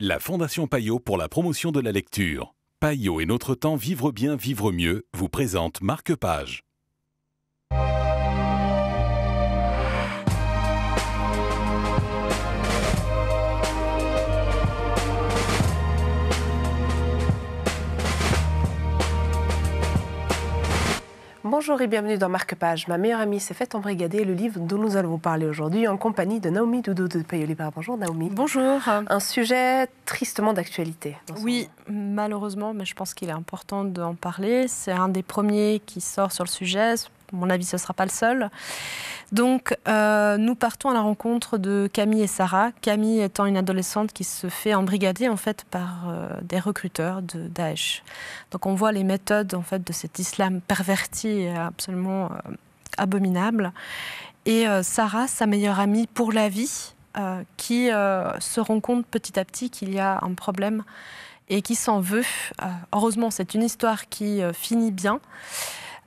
La Fondation Paillot pour la promotion de la lecture. Payot et notre temps Vivre bien, vivre mieux vous présente Marque Page. Bonjour et bienvenue dans Marque Page. Ma meilleure amie s'est faite embrigader, le livre dont nous allons parler aujourd'hui en compagnie de Naomi Doudou de Payolibar. Bonjour Naomi. Bonjour. Un sujet tristement d'actualité. Oui, malheureusement, mais je pense qu'il est important d'en parler. C'est un des premiers qui sort sur le sujet. mon avis, ce ne sera pas le seul. Donc, euh, nous partons à la rencontre de Camille et Sarah. Camille étant une adolescente qui se fait embrigader en fait par euh, des recruteurs de Daesh. Donc, on voit les méthodes en fait de cet islam perverti et absolument euh, abominable. Et Sarah, sa meilleure amie pour la vie, qui se rend compte petit à petit qu'il y a un problème et qui s'en veut. heureusement, c'est une histoire qui finit bien.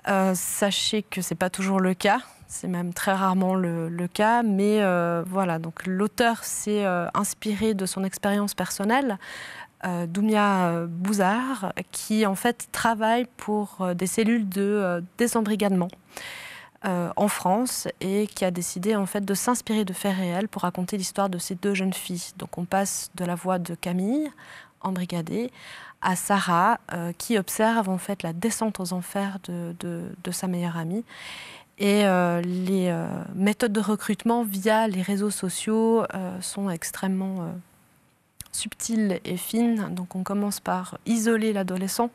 Euh, sachez que c'est pas toujours le cas. C'est même très rarement le, cas, mais euh, voilà. Donc l'auteur s'est euh, inspiré de son expérience personnelle, Doumia Bouzard, qui en fait travaille pour des cellules de désembrigadement en France et qui a décidé en fait de s'inspirer de faits réels pour raconter l'histoire de ces deux jeunes filles. Donc on passe de la voix de Camille, embrigadée à Sarah euh, qui observe en fait la descente aux enfers de, sa meilleure amie et euh, les euh, méthodes de recrutement via les réseaux sociaux sont extrêmement subtiles et fines. Donc on commence par isoler l'adolescent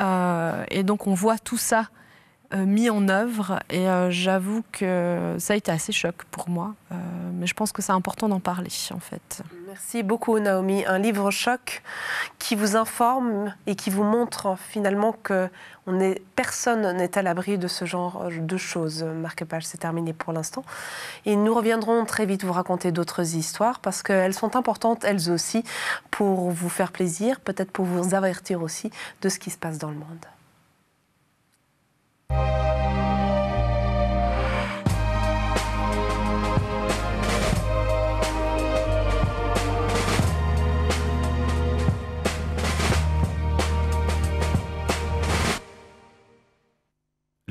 et donc on voit tout ça euh, mis en œuvre et euh, j'avoue que ça a été assez choc pour moi, euh, mais je pense que c'est important d'en parler en fait. Merci beaucoup Naomi, un livre choc qui vous informe et qui vous montre finalement que on est, personne n'est à l'abri de ce genre de choses. Marque Page, c'est terminé pour l'instant. Et nous reviendrons très vite vous raconter d'autres histoires parce qu'elles sont importantes elles aussi pour vous faire plaisir, peut-être pour vous avertir aussi de ce qui se passe dans le monde.